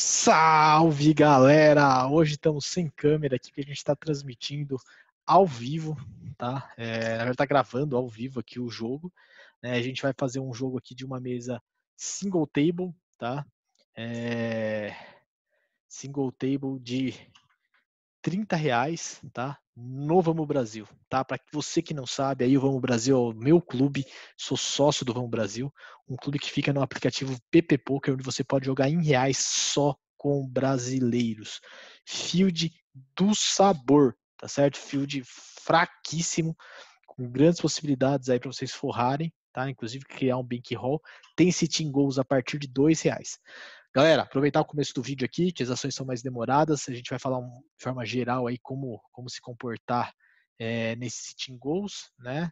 Salve galera! Hoje estamos sem câmera aqui que a gente está transmitindo ao vivo, tá? É, gente está gravando ao vivo aqui o jogo. Né? a gente vai fazer um jogo aqui de uma mesa single table, tá? É, single table de 30 reais, tá? no Vamos Brasil, tá? Para você que não sabe, aí o Vamos Brasil é o meu clube, sou sócio do Vamos Brasil, um clube que fica no aplicativo PP Poker, onde você pode jogar em reais só com brasileiros. Field do sabor, tá certo? Field fraquíssimo, com grandes possibilidades aí para vocês forrarem, tá? Inclusive criar um bankroll. Tem sitting goals a partir de dois reais. Galera, aproveitar o começo do vídeo aqui, que as ações são mais demoradas, a gente vai falar de forma geral aí como, como se comportar é, eh, nesses sitting goals, né?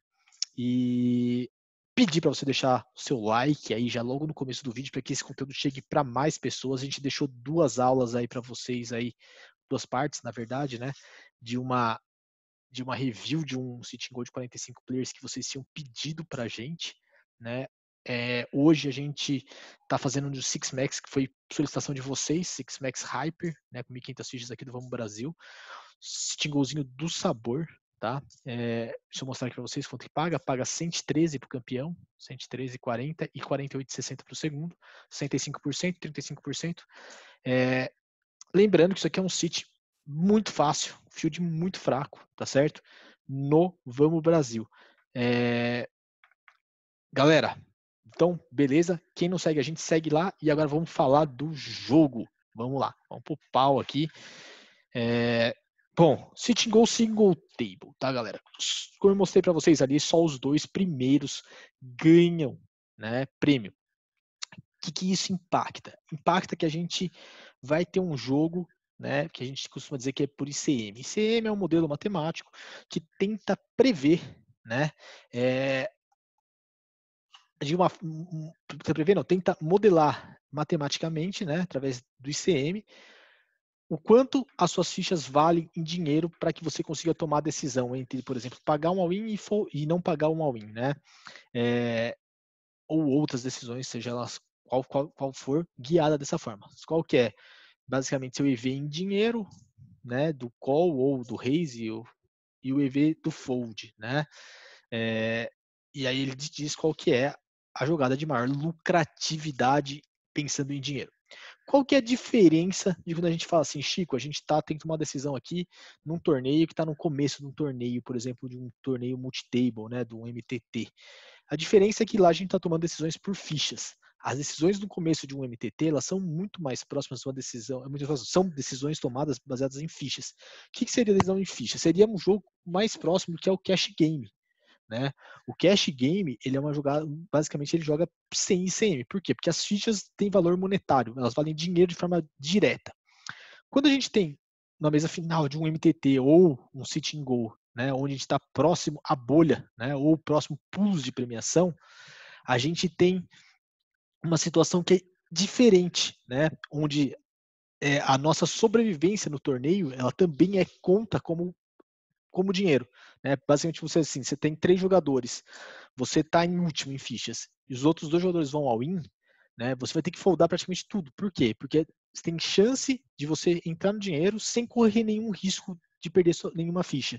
E pedir para você deixar o seu like aí já logo no começo do vídeo para que esse conteúdo chegue para mais pessoas. A gente deixou duas aulas aí para vocês aí, duas partes, na verdade, né, de uma de uma review de um sitting goal de 45 players que vocês tinham pedido para a gente, né? É, hoje a gente está fazendo um do Six Max, que foi solicitação de vocês, Six Max Hyper, né, com 1.500 fichas aqui do Vamos Brasil. Stingolzinho do sabor, tá? É, deixa eu mostrar aqui para vocês quanto que paga. Paga 113 para o campeão, 113,40 e 48,60 para o segundo, 65%, 35%. É, lembrando que isso aqui é um site muito fácil, field muito fraco, tá certo? No Vamos Brasil. É, Galera, então, beleza? Quem não segue a gente, segue lá. E agora vamos falar do jogo. Vamos lá, vamos pro pau aqui. É... Bom, Sitting Goal Single Table, tá, galera? Como eu mostrei para vocês ali, só os dois primeiros ganham né, prêmio. O que, que isso impacta? Impacta que a gente vai ter um jogo né, que a gente costuma dizer que é por ICM. ICM é um modelo matemático que tenta prever né, é, de uma você prevê não tenta modelar matematicamente né através do ICM o quanto as suas fichas valem em dinheiro para que você consiga tomar a decisão entre por exemplo pagar um all-in e, e, não pagar um all-in né é, ou outras decisões seja elas qual, qual, qual for guiada dessa forma qual que é basicamente seu EV em dinheiro né do call ou do raise ou, e o EV do fold né é, e aí ele diz qual que é a jogada de maior lucratividade pensando em dinheiro. Qual que é a diferença de quando a gente fala assim, Chico, a gente está tem que tomar uma decisão aqui num torneio que está no começo de um torneio, por exemplo, de um torneio multitable, né, do MTT. A diferença é que lá a gente está tomando decisões por fichas. As decisões no começo de um MTT, elas são muito mais próximas de uma decisão, é são decisões tomadas baseadas em fichas. O que, que seria decisão em ficha? Seria um jogo mais próximo do que é o cash game, né? O cash game, ele é uma jogada, basicamente ele joga sem ICM. Por quê? Porque as fichas têm valor monetário, elas valem dinheiro de forma direta. Quando a gente tem na mesa final de um MTT ou um sitting goal, né, onde a gente está próximo à bolha, né, ou próximo pools de premiação, a gente tem uma situação que é diferente, né, onde é, a nossa sobrevivência no torneio, ela também é conta como como dinheiro. Né? Basicamente, você assim, você tem três jogadores, você está em último em fichas, e os outros dois jogadores vão ao in, né? Você vai ter que foldar praticamente tudo. Por quê? Porque você tem chance de você entrar no dinheiro sem correr nenhum risco de perder nenhuma ficha.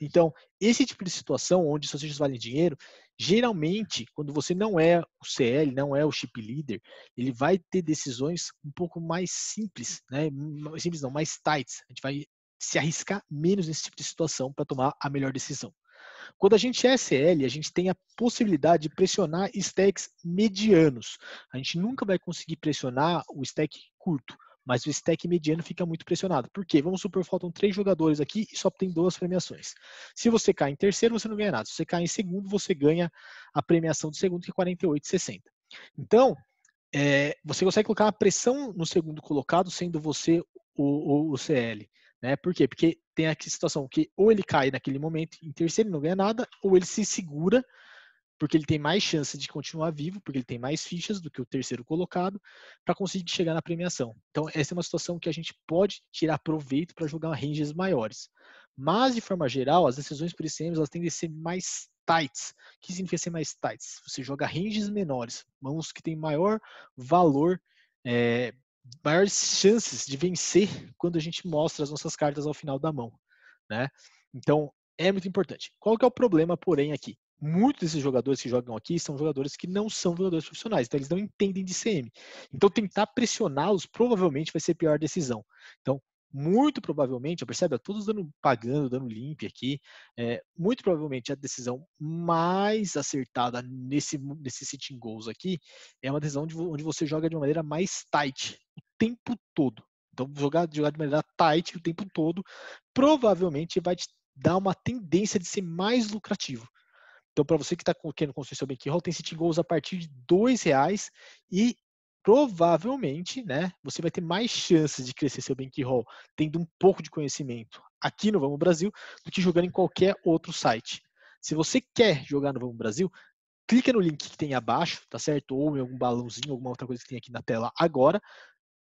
Então, esse tipo de situação onde suas fichas valem dinheiro, geralmente, quando você não é o CL, não é o chip leader, ele vai ter decisões um pouco mais simples, né? Hum, simples não, mais tight. A gente vai se arriscar menos nesse tipo de situação para tomar a melhor decisão. Quando a gente é SL, a gente tem a possibilidade de pressionar stacks medianos. A gente nunca vai conseguir pressionar o stack curto, mas o stack mediano fica muito pressionado. Por quê? Vamos supor, faltam três jogadores aqui e só tem duas premiações. Se você cai em terceiro, você não ganha nada. Se você cai em segundo, você ganha a premiação de segundo, que é 48,60. Então, é, você consegue colocar a pressão no segundo colocado, sendo você o, o, o CL. Né? Por quê? Porque tem aqui situação que ou ele cai naquele momento em terceiro e não ganha nada, ou ele se segura porque ele tem mais chance de continuar vivo, porque ele tem mais fichas do que o terceiro colocado, para conseguir chegar na premiação. Então, essa é uma situação que a gente pode tirar proveito para jogar ranges maiores. Mas, de forma geral, as decisões por ICMs elas tendem a ser mais tights. O que significa ser mais tights? Você joga ranges menores, mãos que têm maior valor é, maiores chances de vencer quando a gente mostra as nossas cartas ao final da mão, né? Então, é muito importante. Qual que é o problema, porém, aqui? Muitos desses jogadores que jogam aqui são jogadores que não são jogadores profissionais, então eles não entendem de CM. Então, tentar pressioná-los provavelmente vai ser a pior decisão. Então, muito provavelmente, percebe? Todos dando, pagando, dando limpe aqui. É, muito provavelmente a decisão mais acertada nesse, nesse sitting goals aqui é uma decisão de, onde você joga de uma maneira mais tight o tempo todo. Então, jogar, jogar de maneira tight o tempo todo provavelmente vai te dar uma tendência de ser mais lucrativo. Então, para você que está querendo construir seu que roll, tem sitting goals a partir de R$ reais e provavelmente, né, você vai ter mais chances de crescer seu bankroll tendo um pouco de conhecimento aqui no Vamos Brasil do que jogando em qualquer outro site. Se você quer jogar no Vamos Brasil, clica no link que tem abaixo, tá certo? Ou em algum balãozinho, alguma outra coisa que tem aqui na tela agora,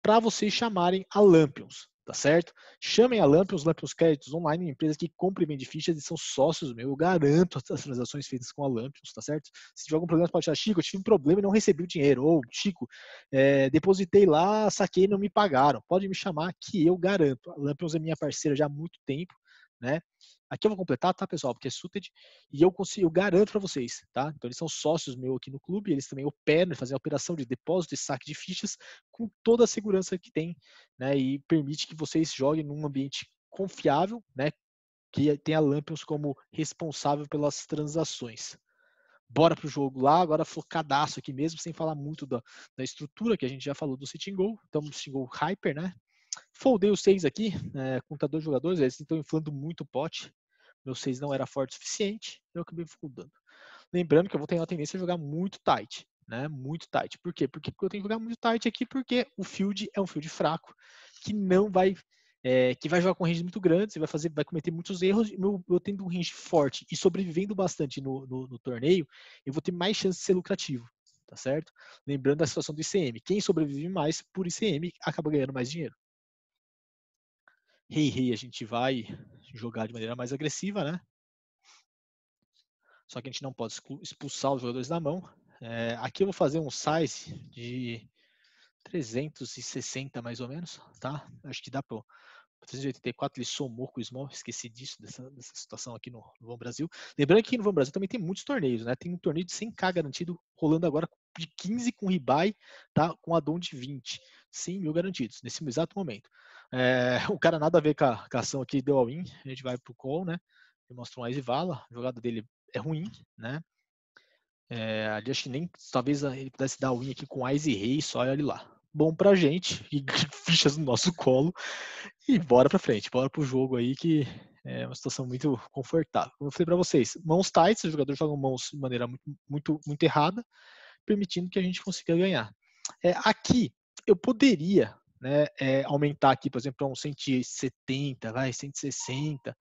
para vocês chamarem a Lampions tá certo? Chamem a Lampions, Lampions Créditos Online, empresa que compra e vende fichas e são sócios, meu. Eu garanto as transações feitas com a Lampions, tá certo? Se tiver algum problema, pode achar, Chico, eu tive um problema e não recebi o dinheiro. Ou, Chico, é, depositei lá, saquei e não me pagaram. Pode me chamar que eu garanto. A Lampions é minha parceira já há muito tempo, né? Aqui eu vou completar, tá, pessoal? Porque é suited e eu consigo, eu garanto para vocês, tá? Então eles são sócios meu aqui no clube, eles também operam, fazem a operação de depósito e saque de fichas com toda a segurança que tem, né? E permite que vocês joguem num ambiente confiável, né? Que tem a Lampions como responsável pelas transações. Bora pro jogo lá, agora focadaço aqui mesmo, sem falar muito da, da estrutura que a gente já falou do Sitting Goal, então Sitting Goal Hyper, né? Foldei os seis aqui, é, contador de jogadores, eles estão inflando muito o pote. Meu 6 não era forte o suficiente, eu acabei fundando. Lembrando que eu vou ter uma tendência a jogar muito tight, né? Muito tight. Por quê? Porque eu tenho que jogar muito tight aqui, porque o field é um field fraco, que não vai. É, que vai jogar com range muito grande, você vai fazer, vai cometer muitos erros. E eu tendo um range forte e sobrevivendo bastante no, no, no torneio, eu vou ter mais chance de ser lucrativo tá certo? Lembrando da situação do ICM. Quem sobrevive mais por ICM acaba ganhando mais dinheiro. Rei, Rei, a gente vai jogar de maneira mais agressiva, né? Só que a gente não pode expulsar os jogadores da mão. É, aqui eu vou fazer um size de 360 mais ou menos, tá? Acho que dá para 484 ele somou com o Small, esqueci disso, dessa, dessa situação aqui no, no Vão Brasil. Lembrando que no Vão Brasil também tem muitos torneios, né? Tem um torneio de 100k garantido rolando agora de 15 com Ribai, tá? Com Adon de 20. 100 mil garantidos, nesse exato momento. É, o cara nada a ver com a, com a ação aqui deu all-in, a gente vai pro call, né? Ele mostra um Ice Vala, a jogada dele é ruim, né? É, ali acho que nem, talvez ele pudesse dar all-in aqui com Ice e Rei, só olha ele lá bom pra gente e fichas no nosso colo e bora pra frente, bora pro jogo aí que é uma situação muito confortável. Como eu falei para vocês, mãos tight, os jogadores jogam mãos de maneira muito, muito, muito errada, permitindo que a gente consiga ganhar. É, aqui, eu poderia né, é, aumentar aqui, por exemplo, para um 170, vai, 160.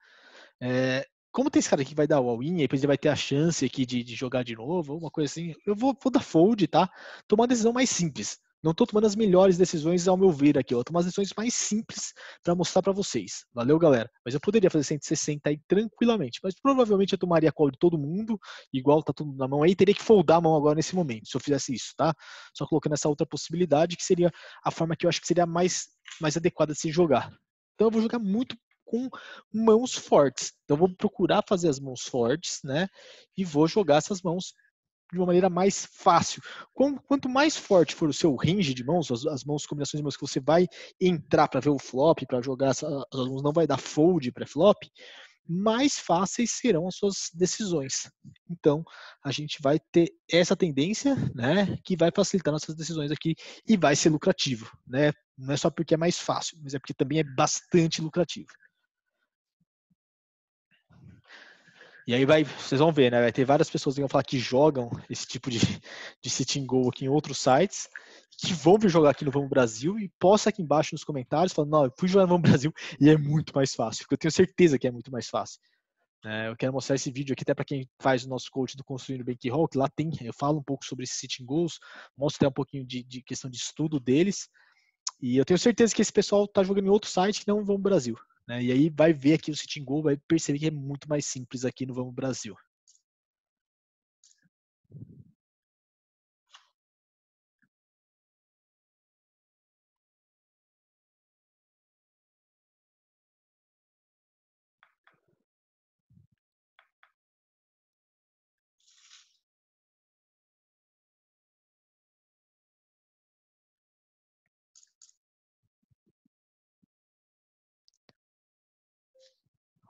É, como tem esse cara aqui que vai dar o all-in, depois ele vai ter a chance aqui de, de, jogar de novo, uma coisa assim, eu vou, vou dar fold, tá? Tomar uma decisão mais simples. Não estou tomando as melhores decisões, ao meu ver, aqui. Ó. Eu tomo as decisões mais simples para mostrar para vocês. Valeu, galera. Mas eu poderia fazer 160 aí tranquilamente. Mas provavelmente eu tomaria a call de todo mundo, igual tá tudo na mão aí. Teria que foldar a mão agora nesse momento, se eu fizesse isso, tá? Só colocando essa outra possibilidade, que seria a forma que eu acho que seria mais, mais adequada de se jogar. Então eu vou jogar muito com mãos fortes. Então eu vou procurar fazer as mãos fortes, né? E vou jogar essas mãos de uma maneira mais fácil. Quanto mais forte for o seu range de mãos, as, as mãos, combinações de mãos que você vai entrar para ver o flop, para jogar, as, as mãos não vai dar fold para flop, mais fáceis serão as suas decisões. Então, a gente vai ter essa tendência, né, que vai facilitar nossas decisões aqui e vai ser lucrativo, né? Não é só porque é mais fácil, mas é porque também é bastante lucrativo. E aí vai, vocês vão ver, né? Vai ter várias pessoas que vão falar que jogam esse tipo de, de sitting goal aqui em outros sites, que vão vir jogar aqui no Vamos Brasil e posta aqui embaixo nos comentários falando, não, eu fui jogar no Vamos Brasil e é muito mais fácil, porque eu tenho certeza que é muito mais fácil. É, eu quero mostrar esse vídeo aqui até para quem faz o nosso coach do Construindo Bankroll, que lá tem, eu falo um pouco sobre esses sitting goals, mostro até um pouquinho de, de questão de estudo deles, e eu tenho certeza que esse pessoal está jogando em outro site que não Vamos Brasil. Né? E aí vai ver aqui o Sitting Goal, vai perceber que é muito mais simples aqui no Vamos Brasil.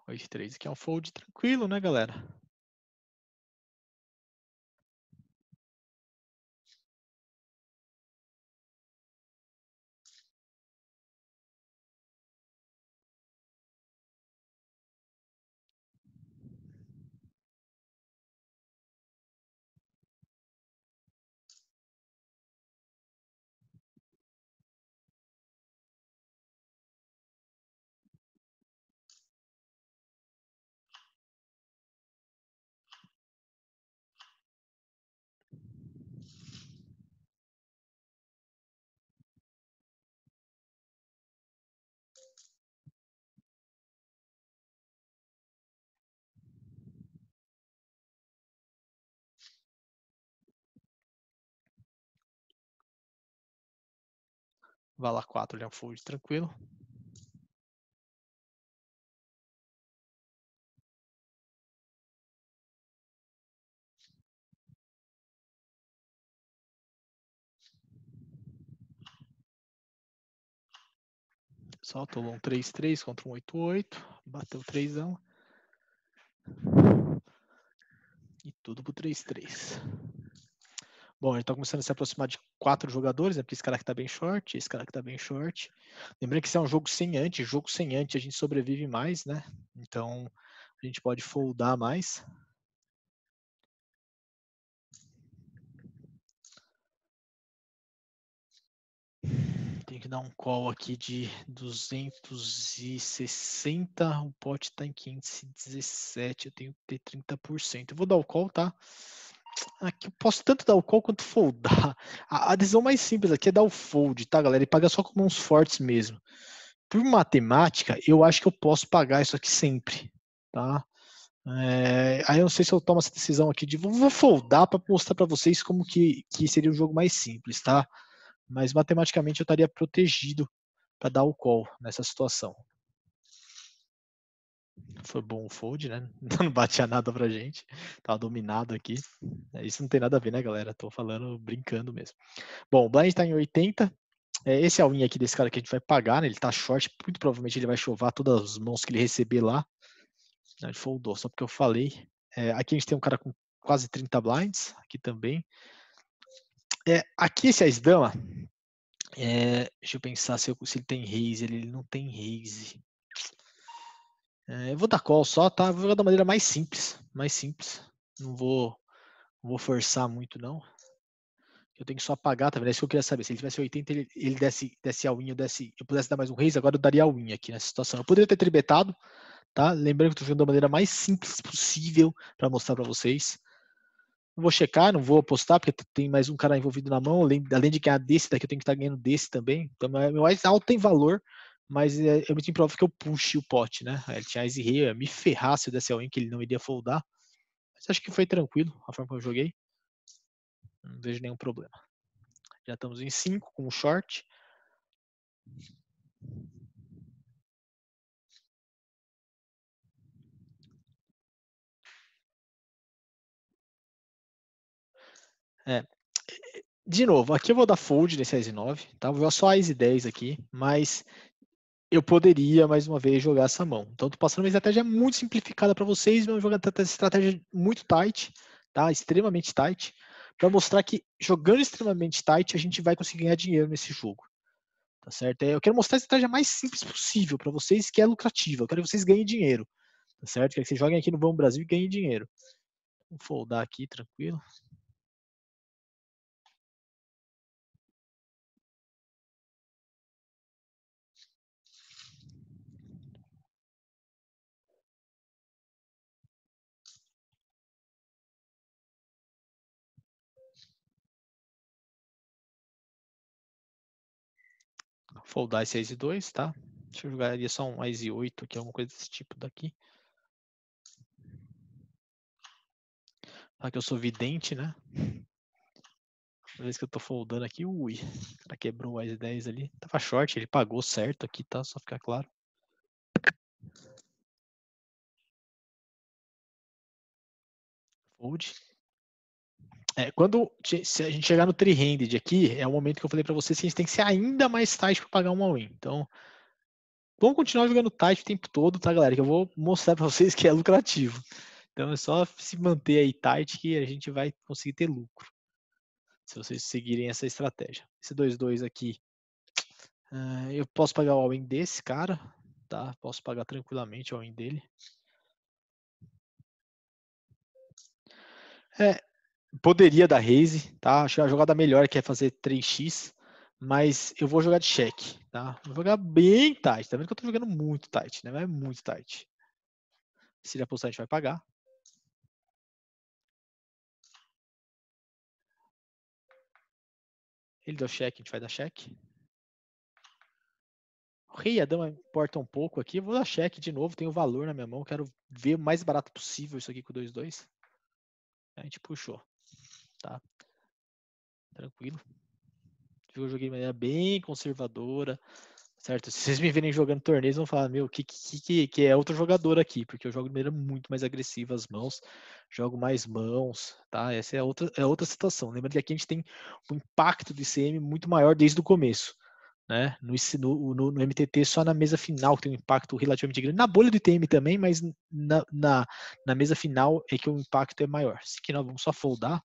2, 3. Aqui é um fold tranquilo, né, galera? Valar 4 Lianfold, tranquilo. Solta um 3-3 contra um 8-8. Bateu 3 E tudo pro 3-3. Bom, a gente tá começando a se aproximar de quatro jogadores, né? Porque esse cara que tá bem short, esse cara que tá bem short. Lembrando que isso é um jogo sem ante, jogo sem ante a gente sobrevive mais, né? Então a gente pode foldar mais. Tem que dar um call aqui de 260, o pote tá em 517, eu tenho que ter 30%. Eu vou dar o call, tá? Tá? Aqui eu posso tanto dar o call quanto foldar. A, a decisão mais simples aqui é dar o fold, tá, galera? E pagar só com mãos fortes mesmo. Por matemática, eu acho que eu posso pagar isso aqui sempre, tá? É, aí eu não sei se eu tomo essa decisão aqui de vou foldar para mostrar para vocês como que, que seria o jogo mais simples, tá? Mas matematicamente eu estaria protegido para dar o call nessa situação foi bom o fold, né? Não batia nada pra gente. Tava dominado aqui. É, isso não tem nada a ver, né, galera? Tô falando brincando mesmo. Bom, o blind tá em 80. É, esse all-in aqui desse cara que a gente vai pagar, né? Ele tá short, muito provavelmente ele vai chovar todas as mãos que ele receber lá. Ele foldou, só porque eu falei. É, aqui a gente tem um cara com quase 30 blinds, aqui também. É, aqui esse as-dama, é, deixa eu pensar se, eu, se, ele tem raise, ele, ele não tem raise. É, eu vou dar call só, tá? Vou jogar da maneira mais simples, mais simples. Não vou, não vou forçar muito, não. Eu tenho que só apagar, tá vendo? É isso que eu queria saber. Se ele tivesse 80, ele, ele desse, desse all eu, desse, eu pudesse dar mais um raise, agora eu daria a in aqui nessa situação. Eu poderia ter tribetado, tá? Lembrando que eu tô jogando da maneira mais simples possível para mostrar para vocês. Não vou checar, não vou apostar, porque tem mais um cara envolvido na mão. Além, além de ganhar desse daqui, eu tenho que estar tá ganhando desse também. Então, é, meu mais alto tem valor mas é, é muito improvável que eu puxe o pote, né? Ele tinha Ice Rei, me ferrar se eu desse all-in que ele não iria foldar. Mas acho que foi tranquilo a forma como eu joguei. Não vejo nenhum problema. Já estamos em 5 com o short. É. Eh, de novo, aqui eu vou dar fold nesse Ice 9, tá? Vou jogar só Ice 10 aqui, mas eu poderia, mais uma vez, jogar essa mão. Então, estou passando uma estratégia muito simplificada para vocês, mas jogando uma estratégia muito tight, tá? extremamente tight, para mostrar que jogando extremamente tight, a gente vai conseguir ganhar dinheiro nesse jogo. Tá certo? É, eu quero mostrar a estratégia mais simples possível para vocês, que é lucrativa. Eu quero que vocês ganhem dinheiro. Tá certo? Eu quero que vocês joguem aqui no Vão Brasil e ganhem dinheiro. Vou foldar aqui, tranquilo. foldar esse ace 2, tá? Deixa eu jogaria só um ace 8 aqui, alguma é coisa desse tipo daqui. que eu sou vidente, né? Toda vez que eu tô foldando aqui, ui, o cara quebrou o ace 10 ali. Tava short, ele pagou certo aqui, tá? Só ficar claro. Fold. É, quando se a gente chegar no three-handed aqui, é o momento que eu falei para vocês que a gente tem que ser ainda mais tight para pagar um all-in. Então, vamos continuar jogando tight o tempo todo, tá, galera? Que eu vou mostrar para vocês que é lucrativo. Então, é só se manter aí tight que a gente vai conseguir ter lucro. Se vocês seguirem essa estratégia. Esse 2-2 aqui, uh, eu posso pagar o all-in desse cara, tá? Posso pagar tranquilamente o all-in dele. É, Poderia dar raise, tá? Acho que é a jogada melhor que é fazer 3x, mas eu vou jogar de cheque, tá? Vou jogar bem tight, tá vendo que eu tô jogando muito tight, né? Mas é muito tight. Se ele apostar, a gente vai pagar. Ele deu cheque, a gente vai dar cheque. O rei e a dama importa um pouco aqui. Vou dar cheque de novo, tem o valor na minha mão. Quero ver o mais barato possível isso aqui com 2-2. A gente puxou tá? Tranquilo. Eu joguei de maneira bem conservadora, certo? Se vocês me verem jogando torneios, vão falar, meu, que, que, que, que é outro jogador aqui, porque eu jogo de maneira muito mais agressiva as mãos, jogo mais mãos, tá? Essa é outra, é outra situação. Lembra que aqui a gente tem um impacto do ICM muito maior desde o começo. Né? No, no, no, MTT só na mesa final tem um impacto relativamente grande. Na bolha do ITM também, mas na, na, na mesa final é que o impacto é maior. Se que nós vamos só foldar,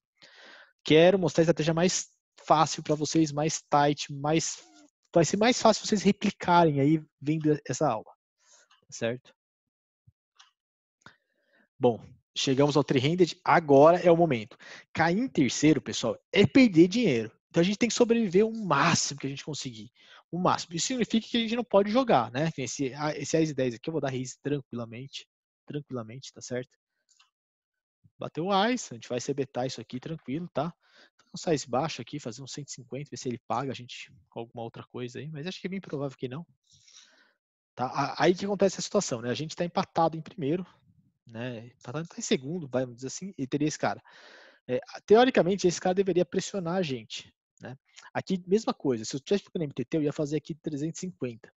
Quero mostrar a estratégia mais fácil para vocês, mais tight, mais vai ser mais fácil vocês replicarem aí vendo essa aula, tá certo? Bom, chegamos ao three-handed, agora é o momento. Cair em terceiro, pessoal, é perder dinheiro. Então a gente tem que sobreviver o máximo que a gente conseguir. O máximo. Isso significa que a gente não pode jogar, né? Esse, ah, esse Ace 10 aqui eu vou dar raise tranquilamente. Tranquilamente, tá certo? bateu o ICE, a gente vai sebetar isso aqui tranquilo, tá? Um size baixo aqui, fazer um 150, ver se ele paga a gente alguma outra coisa aí, mas acho que é bem provável que não. Tá? Aí que acontece a situação, né? A gente está empatado em primeiro, né? Empatado tá em segundo, vamos dizer assim, e teria esse cara. É, teoricamente, esse cara deveria pressionar a gente, né? Aqui, mesma coisa, se eu estivesse jogando MTT, eu ia fazer aqui 350,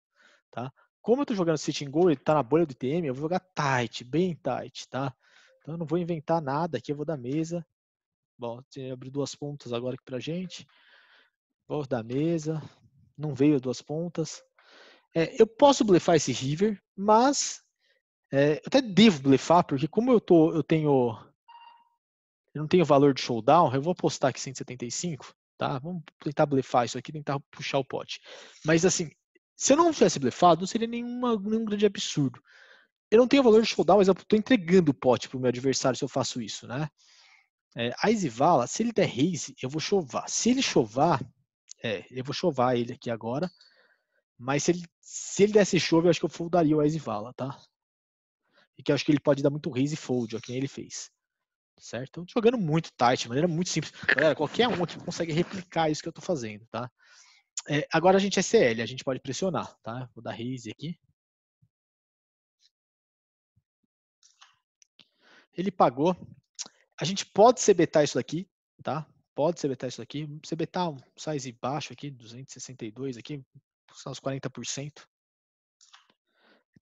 tá? Como eu estou jogando sitting goal, ele está na bolha do tm eu vou jogar tight, bem tight, tá? Então eu não vou inventar nada aqui, eu vou dar mesa. Bom, abri duas pontas agora aqui pra gente. Vou dar mesa. Não veio duas pontas. É, eu posso blefar esse river, mas é, eu até devo blefar, porque como eu, tô, eu tenho eu não tenho valor de showdown, eu vou apostar aqui 175, tá? Vamos tentar blefar isso aqui, tentar puxar o pote. Mas assim, se eu não tivesse blefado, não seria nenhuma, nenhum grande absurdo eu não tenho valor de showdown, mas eu estou entregando o pote para o meu adversário se eu faço isso, né? É, Aizivala, se ele der raise, eu vou chovar. Se ele chovar, é, eu vou chovar ele aqui agora. Mas se ele, se ele desse chove, eu acho que eu foldaria o Aizivala, tá? E que eu acho que ele pode dar muito raise e fold, ó, que nem ele fez. Certo? Jogando muito tight, de maneira muito simples. Galera, qualquer um aqui consegue replicar isso que eu estou fazendo, tá? É, agora a gente é CL, a gente pode pressionar, tá? Vou dar raise aqui. Ele pagou. A gente pode CBtar isso daqui, tá? Pode CBtar isso daqui. CBtar um size baixo aqui, 262 aqui, uns 40%.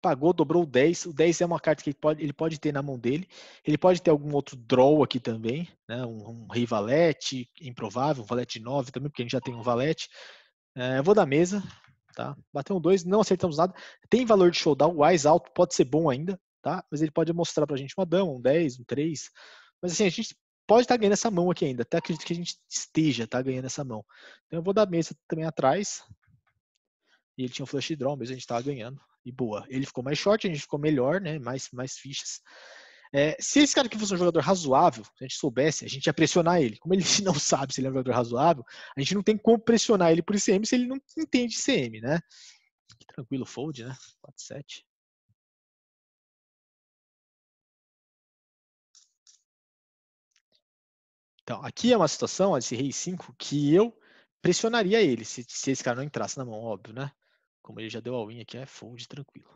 Pagou, dobrou o 10. O 10 é uma carta que ele pode, ele pode ter na mão dele. Ele pode ter algum outro draw aqui também, né? Um, um rei valete improvável, um valete 9 também, porque a gente já tem um valete. É, eu vou da mesa, tá? Bateu um 2, não acertamos nada. Tem valor de showdown, o Wise alto pode ser bom ainda, tá? Mas ele pode mostrar para a gente uma dama, um 10, um 3. Mas assim, a gente pode estar tá ganhando essa mão aqui ainda. Até acredito que a gente esteja tá ganhando essa mão. Então eu vou dar mesa também atrás. E ele tinha um flush draw, mas a gente estava ganhando. E boa. Ele ficou mais short, a gente ficou melhor, né? Mais, mais fichas. É, se esse cara aqui fosse um jogador razoável, se a gente soubesse, a gente ia pressionar ele. Como ele não sabe se ele é um jogador razoável, a gente não tem como pressionar ele por ICM se ele não entende ICM, né? Tranquilo fold, né? 4-7. Então, aqui é uma situação, esse rei 5, que eu pressionaria ele, se, se, esse cara não entrasse na mão, óbvio, né? Como ele já deu a win aqui, é fold, tranquilo.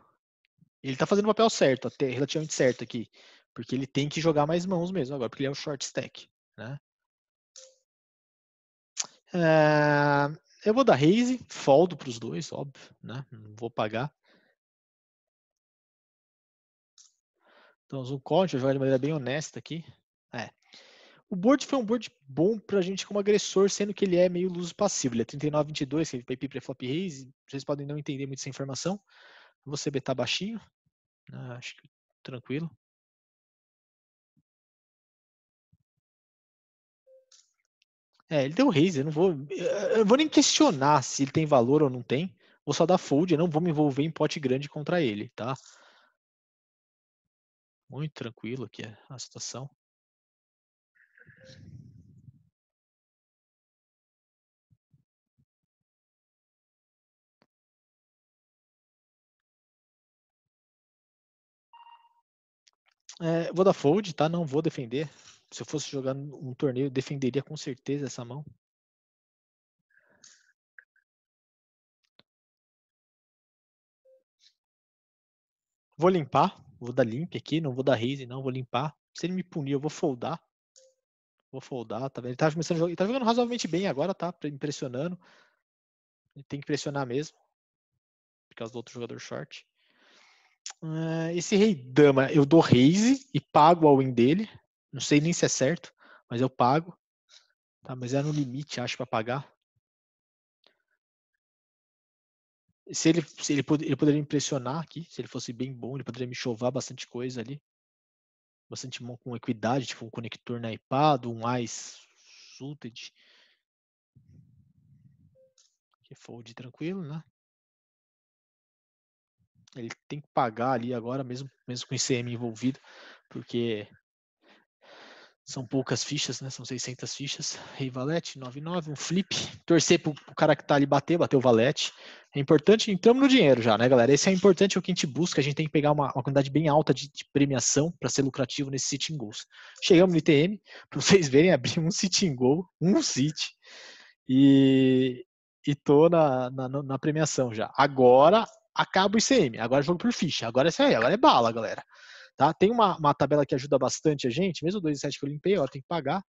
Ele tá fazendo o papel certo, até relativamente certo aqui, porque ele tem que jogar mais mãos mesmo agora, porque ele é um short stack, né? É, eu vou dar raise, foldo para os dois, óbvio, né? Não vou pagar. Então, zoom call, a gente jogar de maneira bem honesta aqui. É, o board foi um board bom pra gente como agressor, sendo que ele é meio luso passivo. Ele é 39-22, teve PP pré-flop raise. Vocês podem não entender muito essa informação. Você betar baixinho. Ah, acho que tranquilo. É, ele deu raise, eu não vou. Eu vou nem questionar se ele tem valor ou não tem. Vou só dar fold, eu não vou me envolver em pote grande contra ele, tá? Muito tranquilo aqui a situação. É, vou dar fold, tá? Não vou defender. Se eu fosse jogar um torneio, defenderia com certeza essa mão. Vou limpar, vou dar limp aqui, não vou dar raise não, vou limpar. Se ele me punir, eu vou foldar. Vou foldar, tá vendo? Ele tá, começando jogar, ele tá jogando razoavelmente bem agora, tá? Impressionando. Ele tem que pressionar mesmo. Por causa do outro jogador short. Uh, esse rei dama, eu dou raise e pago ao win dele. Não sei nem se é certo, mas eu pago. Tá, mas é no limite, acho, para pagar. Se ele, se ele, ele poderia impressionar aqui, se ele fosse bem bom, ele poderia me chovar bastante coisa ali. Bastante bom com equidade, tipo um conector na iPad, um Ice Suited. Que fold tranquilo, né? Ele tem que pagar ali agora, mesmo, mesmo com o ICM envolvido, porque são poucas fichas, né? São 600 fichas. Rei Valete, 99, um flip. Torcer pro, pro cara que tá ali bater, bater o Valete. É importante, entramos no dinheiro já, né, galera? Esse é importante, é o que a gente busca. A gente tem que pegar uma, uma quantidade bem alta de, de premiação para ser lucrativo nesse sitting goals. Chegamos no ITM, para vocês verem, abri um sitting goal, um sit. E, e tô na, na, na premiação já. Agora acaba o ICM, agora é jogo por ficha, agora é isso aí, agora é bala, galera. Tá? Tem uma, uma tabela que ajuda bastante a gente, mesmo o 27 que eu limpei, ó, tem que pagar.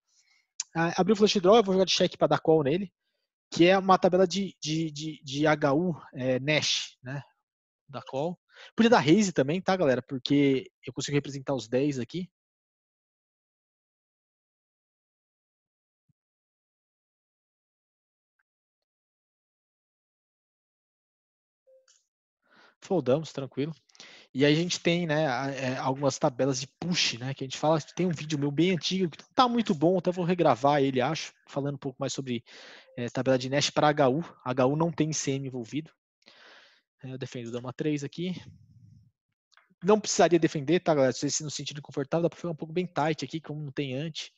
Ah, o flash draw, eu vou jogar de cheque para dar call nele, que é uma tabela de, de, de, de HU é, Nash, né? Da call. Podia dar raise também, tá, galera? Porque eu consigo representar os 10 aqui. foldamos, tranquilo. E aí a gente tem, né, é, algumas tabelas de push, né, que a gente fala, tem um vídeo meu bem antigo, que tá muito bom, até vou regravar ele, acho, falando um pouco mais sobre é, tabela de Nash para HU. HU não tem CM envolvido. É, eu defendo Dama 3 aqui. Não precisaria defender, tá, galera? Se vocês se confortável, dá para ficar um pouco bem tight aqui, como não tem antes.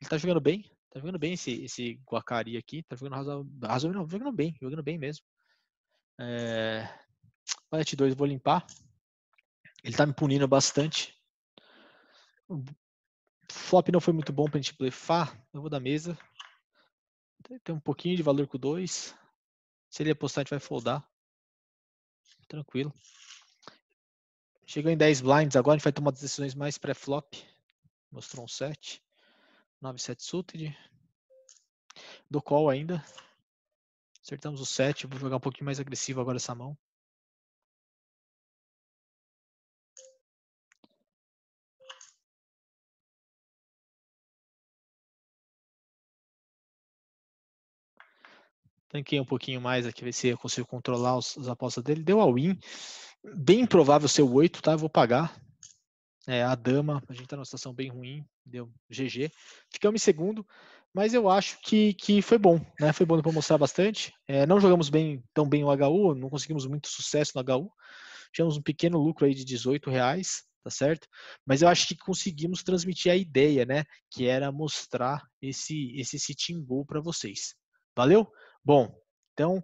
Ele tá jogando bem, tá jogando bem esse, esse Guacari aqui, tá jogando razoavelmente, razo... jogando bem, jogando bem mesmo. É, Palete 2 vou limpar. Ele tá me punindo bastante. O flop não foi muito bom pra gente blefar. Eu vou da mesa. Tem um pouquinho de valor com o 2. Se ele apostar, a gente vai foldar. Tranquilo. Chegou em 10 blinds agora, a gente vai tomar decisões mais pré-flop. Mostrou um 7. 9, 7 suited. Do call ainda. Acertamos o 7. Vou jogar um pouquinho mais agressivo agora essa mão. Tanquei um pouquinho mais aqui, ver se eu consigo controlar os, as apostas dele. Deu a win. Bem provável ser o 8, tá? Eu vou pagar. É, a dama, a gente tá numa situação bem ruim. Deu GG. Ficamos em segundo mas eu acho que, que foi bom, né? Foi bom para mostrar bastante. É, não jogamos bem tão bem o HU, não conseguimos muito sucesso no HU. Tivemos um pequeno lucro aí de 18 reais, tá certo? Mas eu acho que conseguimos transmitir a ideia, né? Que era mostrar esse esse sitting goal para vocês. Valeu? Bom, então,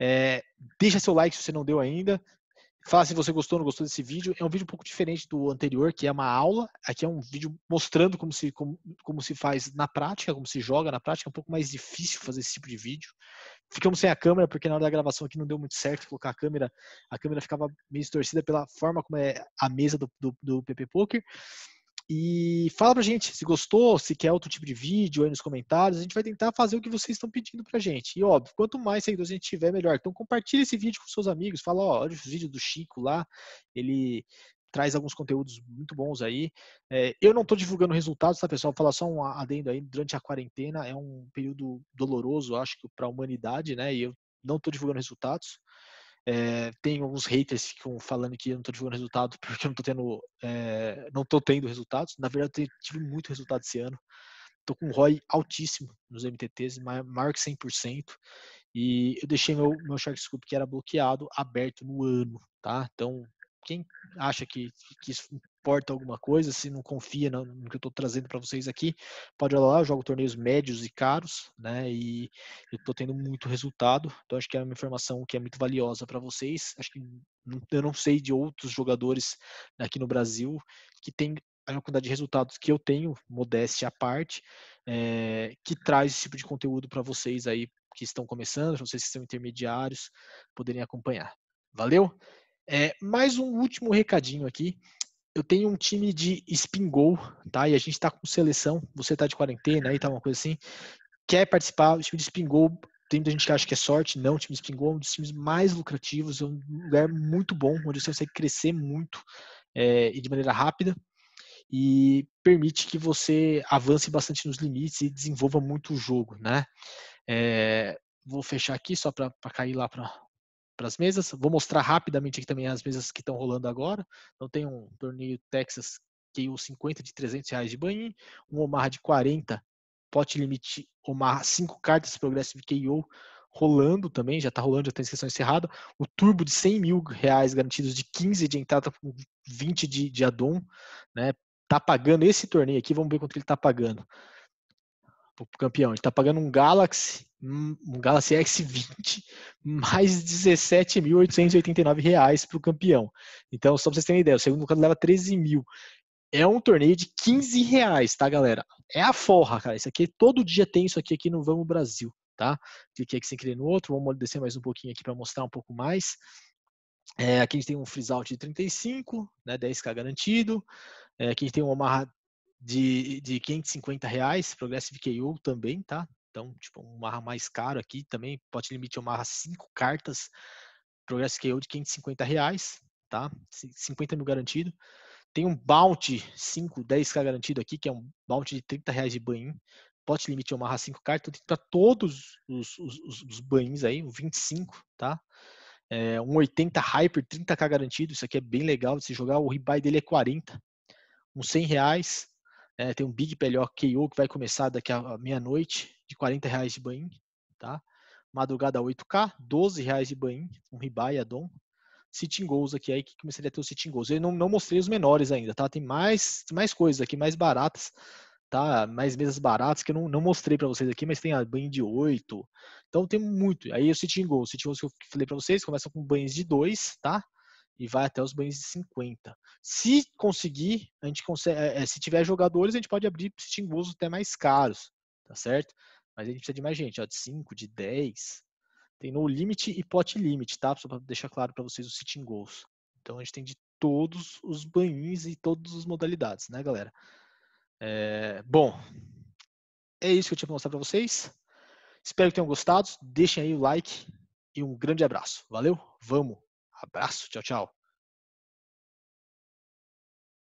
é, deixa seu like se você não deu ainda. Fala se você gostou ou não gostou desse vídeo. É um vídeo um pouco diferente do anterior, que é uma aula. Aqui é um vídeo mostrando como se, como, como se faz na prática, como se joga na prática. É um pouco mais difícil fazer esse tipo de vídeo. Ficamos sem a câmera, porque na hora da gravação aqui não deu muito certo colocar a câmera. A câmera ficava meio distorcida pela forma como é a mesa do, do, do PP Poker. E fala pra gente se gostou, se quer outro tipo de vídeo aí nos comentários. A gente vai tentar fazer o que vocês estão pedindo pra gente. E óbvio, quanto mais seguidores a gente tiver, melhor. Então compartilha esse vídeo com seus amigos. Fala, ó, olha os vídeos do Chico lá. Ele traz alguns conteúdos muito bons aí. É, eu não estou divulgando resultados, tá, pessoal? Vou falar só um adendo aí. Durante a quarentena é um período doloroso, acho que, para a humanidade, né? E eu não estou divulgando resultados. É, tem alguns haters que ficam falando que eu não estou divulgando resultado porque eu não estou tendo, é, não tô tendo resultados. Na verdade, eu tive muito resultado esse ano. Estou com um ROI altíssimo nos MTTs, maior que 100%. E eu deixei meu, meu Shark Scoop, que era bloqueado, aberto no ano, tá? Então, quem acha que, que isso importa alguma coisa, se não confia no, no que eu estou trazendo para vocês aqui, pode olhar lá, eu jogo torneios médios e caros, né? E eu estou tendo muito resultado, então acho que é uma informação que é muito valiosa para vocês. Acho que eu não sei de outros jogadores aqui no Brasil que tem a quantidade de resultados que eu tenho, modéstia à parte, é, que traz esse tipo de conteúdo para vocês aí que estão começando, vocês que são intermediários, poderem acompanhar. Valeu? É, mais um último recadinho aqui. Eu tenho um time de spin tá? E a gente está com seleção. Você está de quarentena aí, tá uma coisa assim. Quer participar? O time de spin tem muita gente que acha que é sorte, não. O time de spin é um dos times mais lucrativos, é um lugar muito bom, onde você consegue crescer muito é, e de maneira rápida e permite que você avance bastante nos limites e desenvolva muito o jogo, né? É, vou fechar aqui só para cair lá para para as mesas. Vou mostrar rapidamente aqui também as mesas que estão rolando agora. Então tem um torneio Texas KO 50 de 300 reais de banho, um Omaha de 40, pote limite Omaha 5 cartas Progressive KO rolando também, já está rolando, já tem tá inscrição encerrada. O Turbo de 100 mil reais garantidos de 15 de entrada com 20 de, de Adon, né? Tá pagando esse torneio aqui, vamos ver quanto ele está pagando pro campeão. a gente está pagando um Galaxy, hum, um Galaxy S20, mais R$17.889 reais para o campeão. Então, só para vocês terem ideia, o segundo colocado leva 13 mil. É um torneio de 15 reais, tá, galera? É a forra, cara. Isso aqui, todo dia tem isso aqui, aqui no Vamos Brasil, tá? Cliquei aqui sem é querer no outro, vamos descer mais um pouquinho aqui para mostrar um pouco mais. É, aqui a gente tem um freeze out de 35, né, 10k garantido. É, aqui a gente tem um Omaha de, de 550 reais, Progressive KO também, tá? Então, tipo, um marra mais caro aqui também, pode limite uma marra 5 cartas, Progressive KO de 550 reais, tá? 50 mil garantido. Tem um bounty 5, 10k garantido aqui, que é um bounty de 30 reais de banho Pote limite uma marra 5 cartas, então tem para todos os, os, os, banhos aí, um 25, tá? É, um 80 Hyper, 30k garantido, isso aqui é bem legal de se jogar. O rebuy dele é 40, uns 100 reais. É, tem um Big Pelhor KO que vai começar daqui a meia-noite, de 40 reais de banho, tá? Madrugada 8K, 12 reais de banho, um ribai addon. Sitting Goals aqui, aí que começaria a ter o Sitting Goals. Eu não, não mostrei os menores ainda, tá? Tem mais, mais coisas aqui, mais baratas, tá? Mais mesas baratas que eu não, não mostrei para vocês aqui, mas tem a banho de 8. Então tem muito. Aí o Sitting Goals, Sitting Goals que eu falei para vocês, começam com banhos de 2, tá? e vai até os banhos de 50. Se conseguir, a gente consegue, eh, eh, se tiver jogadores, a gente pode abrir pitting até mais caros, tá certo? Mas a gente precisa de mais gente, ó, de 5, de 10. Tem no limite e pot limite, tá? Só para deixar claro para vocês os sitting goals. Então a gente tem de todos os banhos e todas as modalidades, né, galera? É, bom, é isso que eu tinha para mostrar para vocês. Espero que tenham gostado. Deixem aí o like e um grande abraço. Valeu, vamos! Abraço, tchau, tchau.